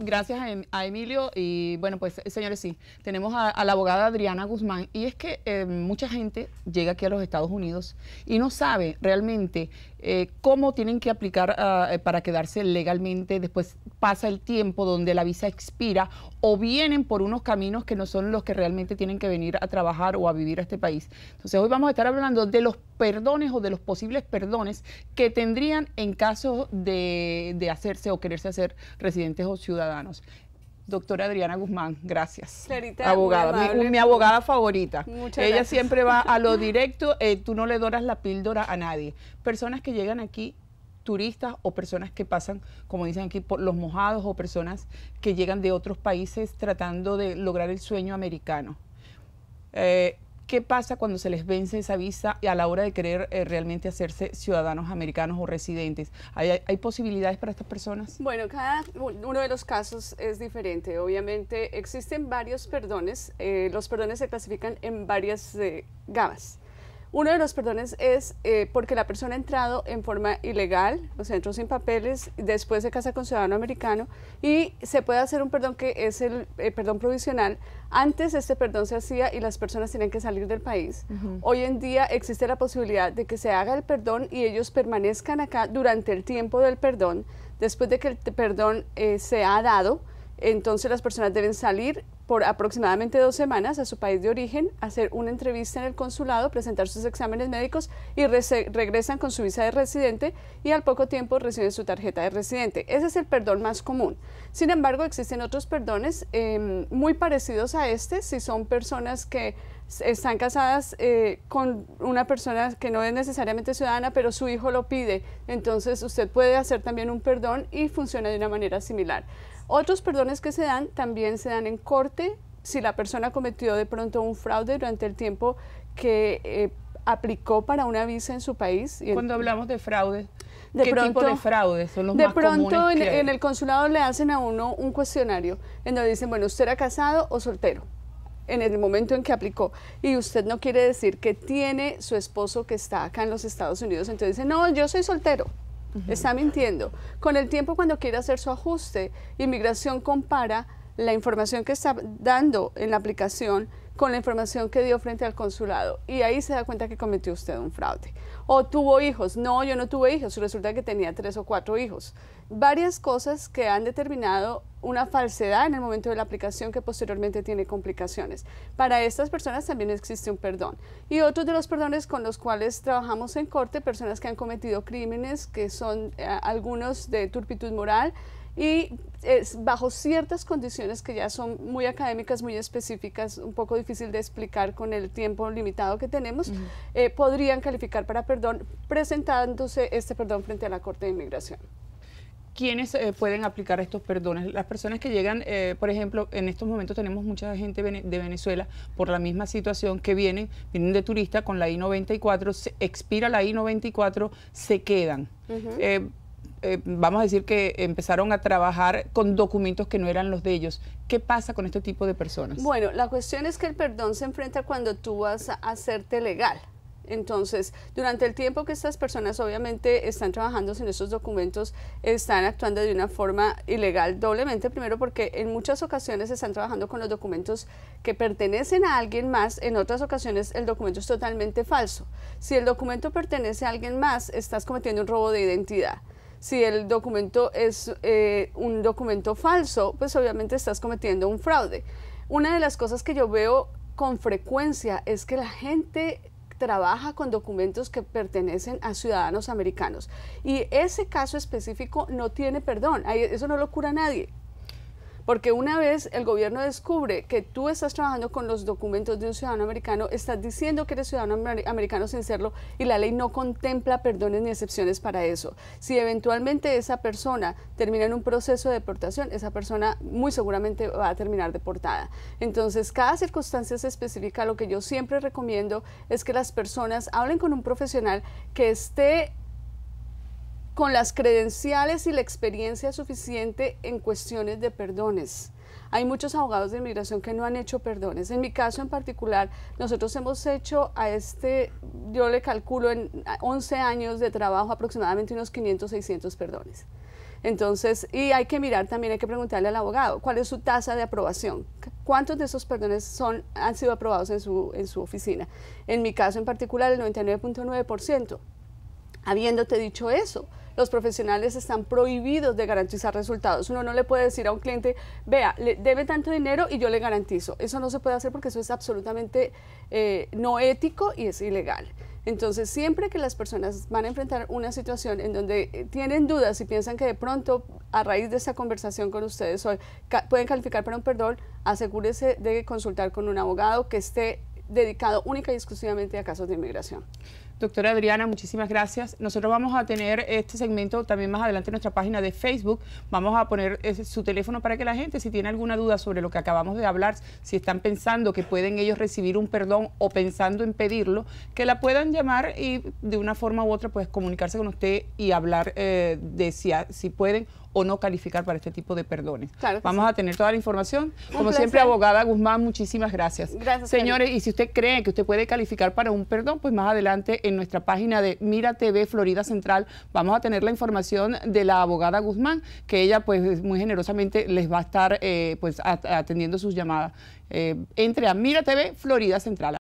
Gracias em-, a, Emilio y bueno, pues señores, sí, tenemos a, la abogada Adriana Guzmán y es que eh, mucha gente llega aquí a los Estados Unidos y no sabe realmente eh, cómo tienen que aplicar ah, eh, para quedarse legalmente, después pasa el tiempo donde la visa expira o vienen por unos caminos que no son los que realmente tienen que venir a trabajar o a vivir a este país. Entonces hoy vamos a estar hablando de los perdones o de los posibles perdones que tendrían en caso de hacerse o quererse hacer residentes o ciudadanos Doctora Adriana Guzmán, gracias. Clarita, mi, abogada favorita. Ella siempre va a lo directo, eh, tú no le doras la píldora a nadie. Personas que llegan aquí turistas o personas que pasan, como dicen aquí, por los mojados o personas que llegan de otros países tratando de lograr el sueño americano. Eh, ¿Qué pasa cuando se les vence esa visa y a la hora de querer eh, realmente hacerse ciudadanos americanos o residentes? ¿Hay, posibilidades para estas personas? Bueno, cada uno de los casos es diferente. Obviamente existen varios perdones. Eh, los perdones se clasifican en varias eh, gamas. Uno de los perdones es eh, porque la persona ha entrado en forma ilegal, o sea, entró sin papeles, después se casa con ciudadano americano y se puede hacer un perdón que es el eh, perdón provisional. Antes este perdón se hacía y las personas tenían que salir del país. Hoy en día existe la posibilidad de que se haga el perdón y ellos permanezcan acá durante el tiempo del perdón. Después de que el perdón eh, se ha dado, entonces las personas deben salir por aproximadamente dos semanas a su país de origen, hacer una entrevista en el consulado, presentar sus exámenes médicos y regresan con su visa de residente y al poco tiempo reciben su tarjeta de residente. Ese es el perdón más común. Sin embargo, existen otros perdones em, muy parecidos a este si son personas que están casadas eh, con una persona que no es necesariamente ciudadana, pero su hijo lo pide. Entonces usted puede hacer también un perdón y funciona de una manera similar. Otros perdones que se dan también se dan en corte si la persona cometió de pronto un fraude durante el tiempo que eh, aplicó para una visa en su país. Cuando hablamos de fraude, de pronto, de fraude en, en, el consulado le hacen a uno un cuestionario en donde dicen, bueno, ¿usted era casado o soltero? En el momento en que aplicó. Y usted no quiere decir que tiene su esposo que está acá en los Estados Unidos. Entonces dice, no, yo soy soltero. Está mintiendo. Con el tiempo, cuando quiere hacer su ajuste, inmigración compara la información que está dando en la aplicación con la información que dio frente al consulado y ahí se da cuenta que cometió usted un fraude. O tuvo hijos, no, yo no tuve hijos, resulta que tenía tres o cuatro hijos. Varias cosas que han determinado una falsedad en el momento de la aplicación que posteriormente tiene complicaciones. Para estas personas también existe un perdón. Y otros de los perdones con los cuales trabajamos en corte, personas que han cometido crímenes, que son eh, algunos de turpitud moral, y es bajo ciertas condiciones que ya son muy académicas, muy específicas, un poco difícil de explicar con el tiempo limitado que tenemos, eh, podrían calificar para perdón presentándose este perdón frente a la Corte de Inmigración. ¿Quiénes eh, pueden aplicar estos perdones? Las personas que llegan, eh, por ejemplo, en estos momentos tenemos mucha gente de Venezuela por la misma situación que vienen, vienen de turista con la I-94, expira la I-94, se quedan. Eh, vamos a decir que empezaron a trabajar con documentos que no eran los de ellos. ¿Qué pasa con este tipo de personas? Bueno, la cuestión es que el perdón se enfrenta cuando tú vas a hacerte legal. Entonces, durante el tiempo que estas personas obviamente están trabajando sin estos documentos, están actuando de una forma ilegal doblemente. Primero porque en muchas ocasiones están trabajando con los documentos que pertenecen a alguien más, en otras ocasiones el documento es totalmente falso. Si el documento pertenece a alguien más, estás cometiendo un robo de identidad si el documento es eh, un documento falso, pues obviamente estás cometiendo un fraude. Una de las cosas que yo veo con frecuencia es que la gente trabaja con documentos que pertenecen a ciudadanos americanos. Y ese caso específico no tiene perdón, eso no lo cura nadie. Porque una vez el gobierno descubre que tú estás trabajando con los documentos de un ciudadano americano, estás diciendo que eres ciudadano americano sin serlo y la ley no contempla perdones ni excepciones para eso. Si eventualmente esa persona termina en un proceso de deportación, esa persona muy seguramente va a terminar deportada. Entonces, cada circunstancia es específica. Lo que yo siempre recomiendo es que las personas hablen con un profesional que esté con las credenciales y la experiencia suficiente en cuestiones de perdones. Hay muchos abogados de inmigración que no han hecho perdones. En mi caso en particular, nosotros hemos hecho a este, yo le calculo en 11 años de trabajo aproximadamente unos 500, 600 perdones. Entonces, y hay que mirar también, hay que preguntarle al abogado cuál es su tasa de aprobación, cuántos de esos perdones son, han sido aprobados en su, en su oficina. En mi caso en particular, el 99.9% habiéndote dicho eso, los profesionales están prohibidos de garantizar resultados. Uno no le puede decir a un cliente, vea, le debe tanto dinero y yo le garantizo. Eso no se puede hacer porque eso es absolutamente eh, no ético y es ilegal. Entonces, siempre que las personas van a enfrentar una situación en donde eh, tienen dudas y piensan que de pronto, a raíz de esta conversación con ustedes hoy, pueden calificar para un perdón, asegúrese de consultar con un abogado que esté dedicado única y exclusivamente a casos de inmigración. Doctora Adriana, muchísimas gracias. Nosotros vamos a tener este segmento también más adelante en nuestra página de Facebook. Vamos a poner su teléfono para que la gente, si tiene alguna duda sobre lo que acabamos de hablar, si están pensando que pueden ellos recibir un perdón o pensando en pedirlo, que la puedan llamar y de una forma u otra pues comunicarse con usted y hablar eh, de si, si pueden o no calificar para este tipo de perdones. Vamos a tener toda la información. Como siempre, abogada Guzmán, muchísimas gracias. Gracias. Señores, y si usted cree que usted puede calificar para un perdón, pues más adelante en nuestra página de Mira TV Florida Central vamos a tener la información de la abogada Guzmán, que ella pues muy generosamente les va a estar eh, pues atendiendo sus llamadas. Eh, entre a Mira TV Florida Central.